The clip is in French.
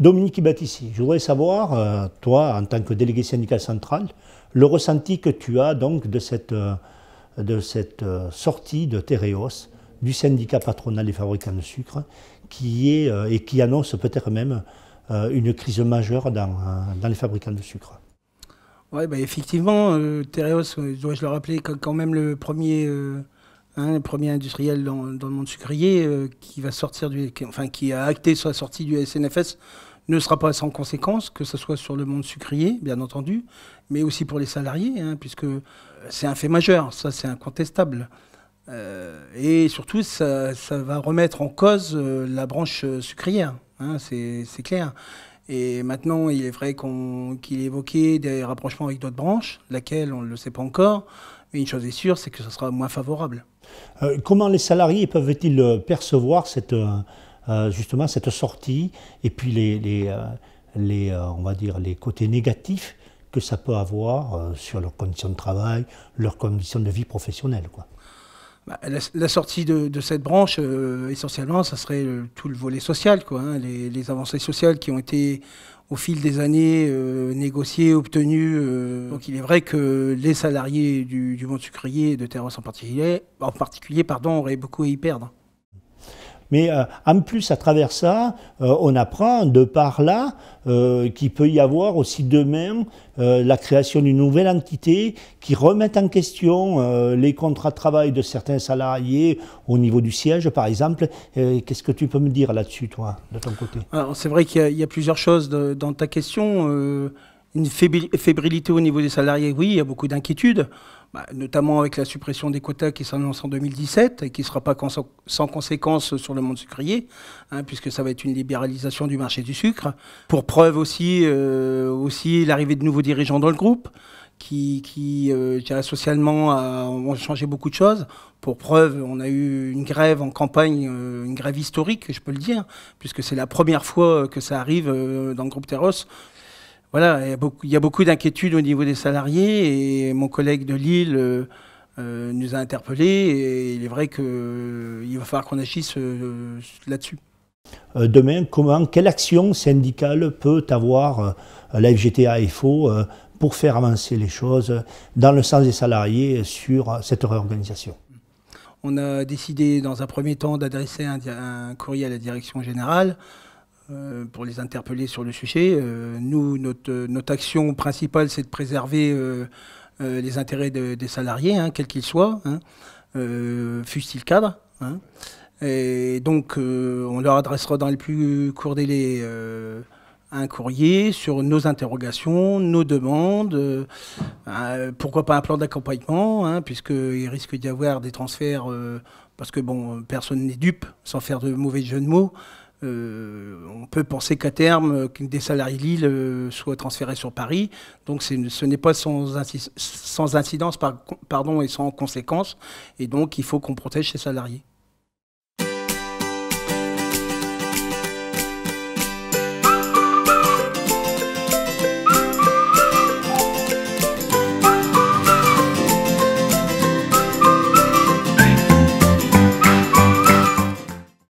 Dominique Ibatissi, je voudrais savoir, euh, toi, en tant que délégué syndical central, le ressenti que tu as donc de cette, euh, euh, sortie de Tereos, du syndicat patronal des fabricants de sucre, qui est et qui annonce peut-être même une crise majeure dans, les fabricants de sucre. Oui, bah effectivement, Tereos, dois-je le rappeler, quand même le premier. Hein, le premier industriel dans, le monde sucrier euh, qui va sortir du, enfin qui a acté sur la sortie du SNFS ne sera pas sans conséquence, que ce soit sur le monde sucrier, bien entendu, mais aussi pour les salariés, hein, puisque c'est un fait majeur, ça c'est incontestable. Euh, et surtout, ça, va remettre en cause euh, la branche sucrière, hein, c'est clair. Et maintenant, il est vrai qu'il évoquait des rapprochements avec d'autres branches, laquelle on ne le sait pas encore, mais une chose est sûre, c'est que ce sera moins favorable. Euh, comment les salariés peuvent-ils euh, percevoir cette, euh, justement cette sortie et puis les, les, les, on va dire, les côtés négatifs que ça peut avoir sur leurs conditions de travail, leurs conditions de vie professionnelle quoi bah, la, sortie de, cette branche, euh, essentiellement, ça serait euh, tout le volet social, hein, les, avancées sociales qui ont été au fil des années euh, négociées, obtenues. Donc il est vrai que les salariés du, monde sucrier de Terrasse en particulier, en particulier pardon, auraient beaucoup à y perdre. Mais euh, en plus, à travers ça, euh, on apprend de par là euh, qu'il peut y avoir aussi demain la création d'une nouvelle entité qui remette en question les contrats de travail de certains salariés au niveau du siège, par exemple. Qu'est-ce que tu peux me dire là-dessus, toi, de ton côté C'est vrai qu'il y, a plusieurs choses dans ta question une fébrilité au niveau des salariés, oui, il y a beaucoup d'inquiétudes, bah, notamment avec la suppression des quotas qui s'annonce en 2017 et qui ne sera pas sans conséquences sur le monde sucrier, hein, puisque ça va être une libéralisation du marché du sucre. Pour preuve aussi, euh, l'arrivée de nouveaux dirigeants dans le groupe qui, qui euh, dirais, socialement, ont changé beaucoup de choses. Pour preuve, on a eu une grève en campagne, euh, une grève historique, je peux le dire, puisque c'est la première fois que ça arrive dans le groupe Terros voilà, il y a beaucoup, d'inquiétudes au niveau des salariés et mon collègue de Lille euh, euh, nous a interpellés et il est vrai qu'il euh, va falloir qu'on agisse là-dessus. Demain, quelle action syndicale peut avoir la FGT AFO pour faire avancer les choses dans le sens des salariés sur cette réorganisation On a décidé dans un premier temps d'adresser un courrier à la direction générale euh, pour les interpeller sur le sujet. Euh, nous, notre, action principale, c'est de préserver euh, les intérêts des salariés, hein, quels qu'ils soient, hein, fût-il cadre. Hein. Et donc, on leur adressera dans les plus courts délais un courrier sur nos interrogations, nos demandes, pourquoi pas un plan d'accompagnement, puisqu'il risque d'y avoir des transferts, parce que bon, personne n'est dupe, sans faire de mauvais jeu de mots. Euh, on peut penser qu'à terme, euh, des salariés Lille euh, soit transférés sur Paris. Donc ce n'est pas sans, incidence pardon, et sans conséquence. Et donc il faut qu'on protège ces salariés.